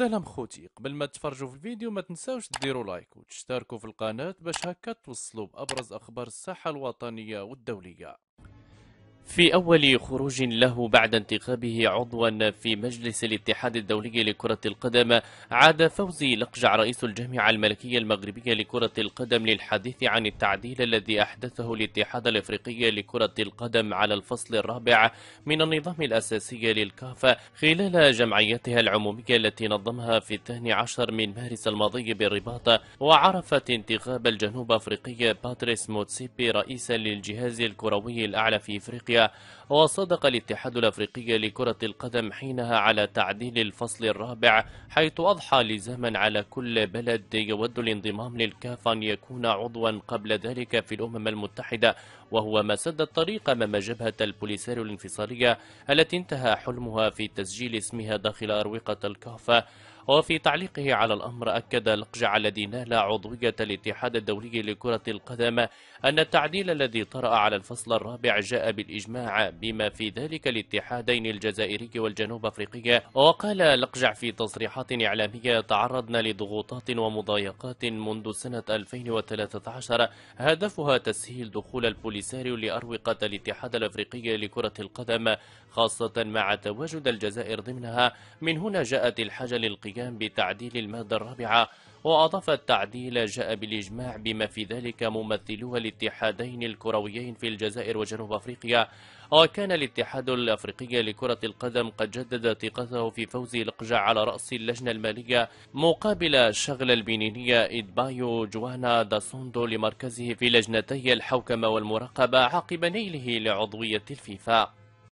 سلام خوتي قبل ما تفرجوا في الفيديو ما تنساوش ديروا لايك وتشتركوا في القناة باش هكا توصلوا بأبرز أخبار الساحة الوطنية والدولية في أول خروج له بعد انتخابه عضوا في مجلس الاتحاد الدولي لكرة القدم عاد فوزي لقجع رئيس الجامعة الملكية المغربية لكرة القدم للحديث عن التعديل الذي أحدثه الاتحاد الإفريقي لكرة القدم على الفصل الرابع من النظام الأساسي للكافة خلال جمعيتها العمومية التي نظمها في الثاني عشر من مارس الماضي بالرباط وعرفت انتخاب الجنوب أفريقي باتريس موتسيبي رئيسا للجهاز الكروي الأعلى في إفريقيا وصدق الاتحاد الأفريقي لكرة القدم حينها على تعديل الفصل الرابع حيث أضحى لزاما على كل بلد يود الانضمام للكاف أن يكون عضوا قبل ذلك في الأمم المتحدة وهو ما سد الطريق أمام جبهة البوليساريو الانفصالية التي انتهى حلمها في تسجيل اسمها داخل أروقة الكاف وفي تعليقه على الأمر أكد القجع الذي نال عضوية الاتحاد الدولي لكرة القدم أن التعديل الذي طرأ على الفصل الرابع جاء بالإجماع بما في ذلك الاتحادين الجزائري والجنوب أفريقي وقال القجع في تصريحات إعلامية تعرضنا لضغوطات ومضايقات منذ سنة 2013 هدفها تسهيل دخول البوليساريو لأروقة الاتحاد الأفريقي لكرة القدم خاصة مع تواجد الجزائر ضمنها من هنا جاءت الحاجة للقيام القيام بتعديل المادة الرابعة وأضاف التعديل جاء بالإجماع بما في ذلك ممثلو الاتحادين الكرويين في الجزائر وجنوب أفريقيا وكان الاتحاد الأفريقي لكرة القدم قد جدد ثقته في فوز القجع على رأس اللجنة المالية مقابل شغل البنينية إدبايو جوانا داسوندو لمركزه في لجنتي الحوكمة والمراقبة عقب نيله لعضوية الفيفا